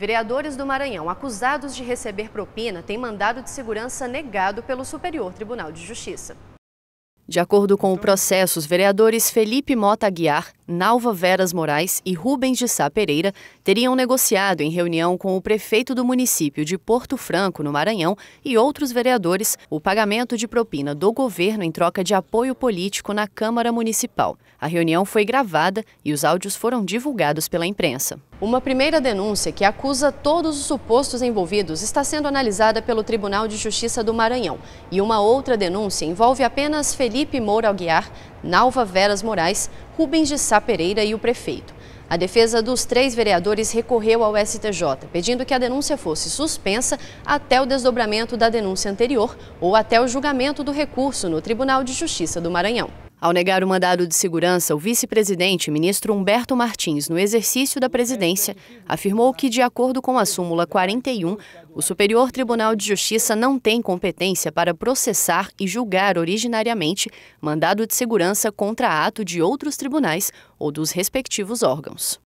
Vereadores do Maranhão acusados de receber propina têm mandado de segurança negado pelo Superior Tribunal de Justiça. De acordo com o processo, os vereadores Felipe Mota Aguiar, Nalva Veras Moraes e Rubens de Sá Pereira teriam negociado em reunião com o prefeito do município de Porto Franco, no Maranhão, e outros vereadores, o pagamento de propina do governo em troca de apoio político na Câmara Municipal. A reunião foi gravada e os áudios foram divulgados pela imprensa. Uma primeira denúncia que acusa todos os supostos envolvidos está sendo analisada pelo Tribunal de Justiça do Maranhão. E uma outra denúncia envolve apenas Felipe Moura Alguiar, Nalva Veras Moraes, Rubens de Sá Pereira e o prefeito. A defesa dos três vereadores recorreu ao STJ, pedindo que a denúncia fosse suspensa até o desdobramento da denúncia anterior ou até o julgamento do recurso no Tribunal de Justiça do Maranhão. Ao negar o mandado de segurança, o vice-presidente, ministro Humberto Martins, no exercício da presidência, afirmou que, de acordo com a súmula 41, o Superior Tribunal de Justiça não tem competência para processar e julgar originariamente mandado de segurança contra ato de outros tribunais ou dos respectivos órgãos.